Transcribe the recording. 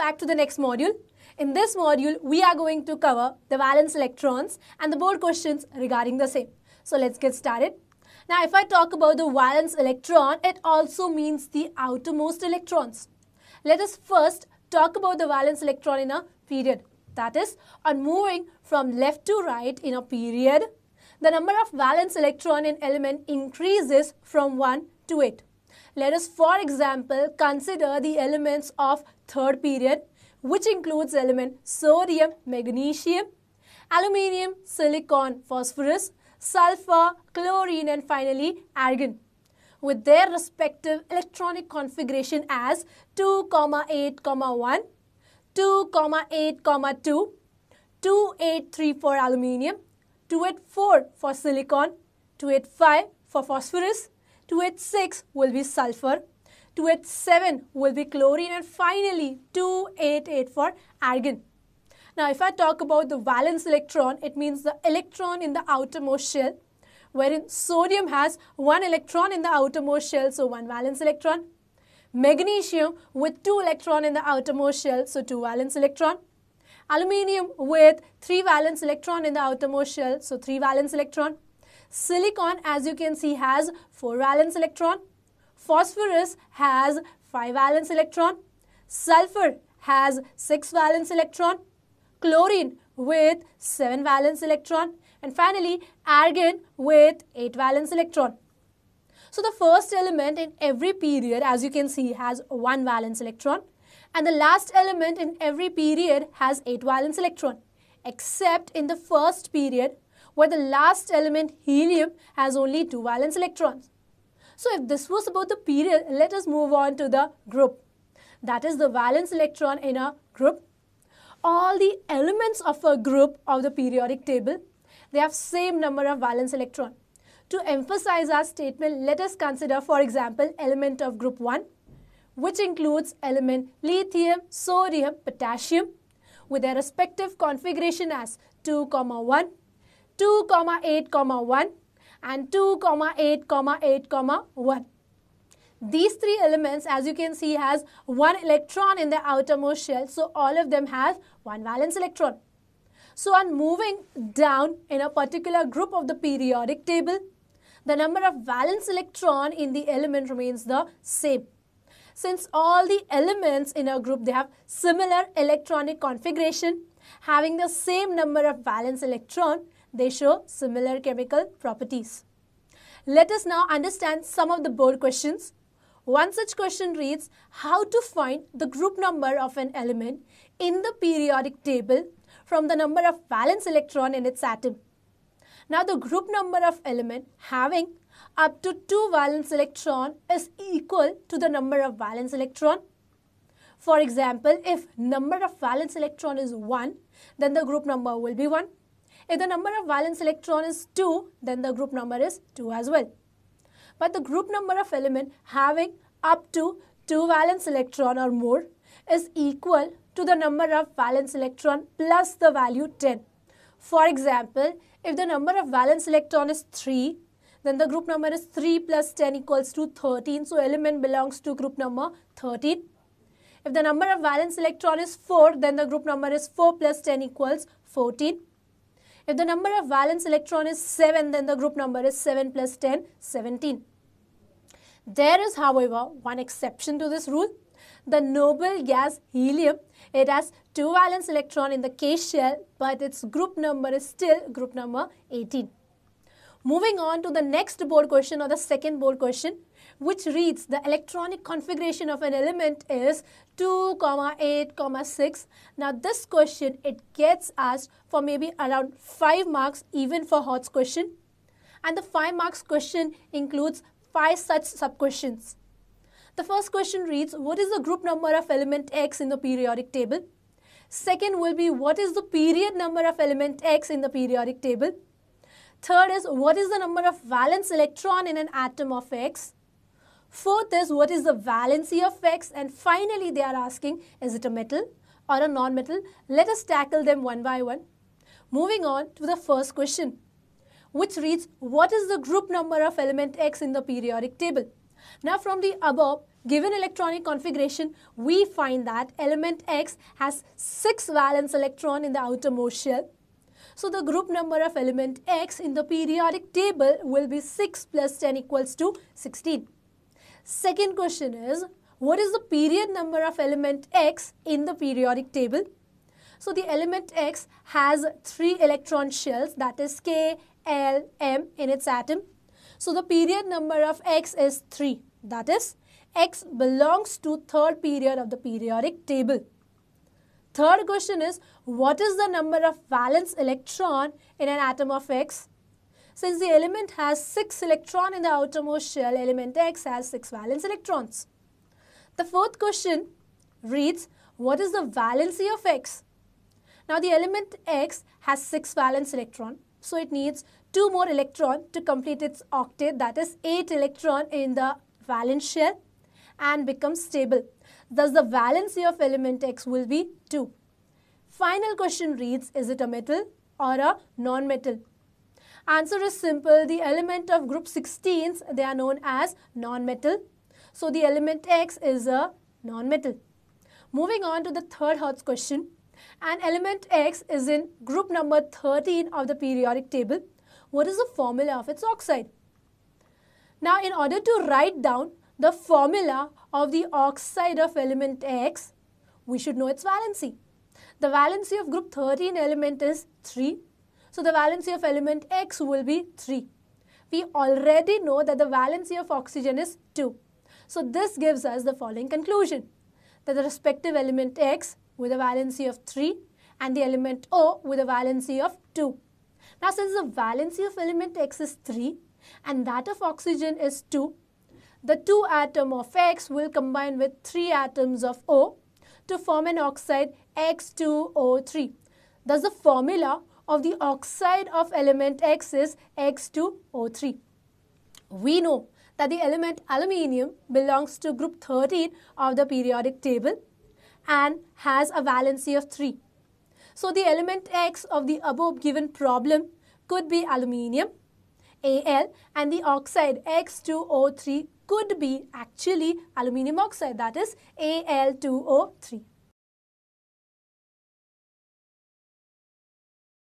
back to the next module. In this module, we are going to cover the valence electrons and the board questions regarding the same. So let's get started. Now, if I talk about the valence electron, it also means the outermost electrons. Let us first talk about the valence electron in a period. That is, on moving from left to right in a period, the number of valence electron in element increases from 1 to 8. Let us, for example, consider the elements of third period, which includes element sodium, magnesium, aluminium, silicon, phosphorus, sulfur, chlorine, and finally argon with their respective electronic configuration as 2, 8, 1, 2, 8, 2, 3, for aluminium, 284 for silicon, 285 for phosphorus, 2H6 will be sulfur, 2H7 will be chlorine and finally 288 for argon. Now if I talk about the valence electron, it means the electron in the outermost shell wherein sodium has one electron in the outermost shell, so one valence electron. Magnesium with two electron in the outermost shell, so two valence electron. Aluminium with three valence electron in the outermost shell, so three valence electron. Silicon, as you can see, has 4 valence electron. Phosphorus has 5 valence electron. Sulfur has 6 valence electron. Chlorine with 7 valence electron. And finally, argon with 8 valence electron. So the first element in every period, as you can see, has 1 valence electron. And the last element in every period has 8 valence electron. Except in the first period, where the last element helium has only two valence electrons. So if this was about the period, let us move on to the group. That is the valence electron in a group. All the elements of a group of the periodic table, they have same number of valence electron. To emphasize our statement, let us consider, for example, element of group 1, which includes element lithium, sodium, potassium, with their respective configuration as 2, comma 1, 2 comma 8 comma 1 and 2 comma 8 comma 8 comma 1 these three elements as you can see has one electron in the outermost shell so all of them have one valence electron so on moving down in a particular group of the periodic table the number of valence electron in the element remains the same since all the elements in a group they have similar electronic configuration having the same number of valence electron they show similar chemical properties. Let us now understand some of the board questions. One such question reads, how to find the group number of an element in the periodic table from the number of valence electron in its atom. Now the group number of element having up to 2 valence electron is equal to the number of valence electron. For example, if number of valence electron is 1, then the group number will be 1. If the number of valence electron is 2, then the group number is 2 as well. But the group number of element having up to 2 valence electron or more is equal to the number of valence electron plus the value 10. For example, if the number of valence electron is 3, then the group number is 3 plus 10 equals to 13. So, element belongs to group number 13. If the number of valence electron is 4, then the group number is 4 plus 10 equals 14. If the number of valence electron is 7, then the group number is 7 plus 10, 17. There is, however, one exception to this rule. The noble gas helium, it has 2 valence electron in the K shell, but its group number is still group number 18. Moving on to the next board question or the second board question, which reads the electronic configuration of an element is 2, comma 8, comma 6. Now this question, it gets asked for maybe around 5 marks even for HOTS question. And the 5 marks question includes 5 such sub-questions. The first question reads, what is the group number of element X in the periodic table? Second will be, what is the period number of element X in the periodic table? Third is, what is the number of valence electron in an atom of X? Fourth is what is the valency of X? And finally, they are asking, is it a metal or a non-metal? Let us tackle them one by one. Moving on to the first question, which reads, what is the group number of element X in the periodic table? Now, from the above given electronic configuration, we find that element X has 6 valence electron in the outermost shell. So, the group number of element X in the periodic table will be 6 plus 10 equals to 16. Second question is, what is the period number of element X in the periodic table? So the element X has three electron shells that is K, L, M in its atom. So the period number of X is 3. That is X belongs to third period of the periodic table. Third question is what is the number of valence electron in an atom of X? Since the element has 6 electron in the outermost shell, element X has 6 valence electrons. The fourth question reads, what is the valency of X? Now the element X has 6 valence electron. So it needs 2 more electron to complete its octet that is 8 electron in the valence shell and becomes stable. Thus the valency of element X will be 2. Final question reads is it a metal or a non-metal? Answer is simple. The element of group 16s, they are known as non-metal. So the element X is a non-metal. Moving on to the third Hertz question. An element X is in group number 13 of the periodic table. What is the formula of its oxide? Now, in order to write down the formula of the oxide of element X, we should know its valency. The valency of group 13 element is 3 so the valency of element X will be 3. We already know that the valency of oxygen is 2. So this gives us the following conclusion that the respective element X with a valency of 3 and the element O with a valency of 2. Now since the valency of element X is 3 and that of oxygen is 2, the 2 atom of X will combine with 3 atoms of O to form an oxide X2O3. Thus the formula of the oxide of element X is X2O3. We know that the element aluminium belongs to group 13 of the periodic table and has a valency of 3. So the element X of the above given problem could be aluminium, Al, and the oxide X2O3 could be actually aluminium oxide that is Al2O3.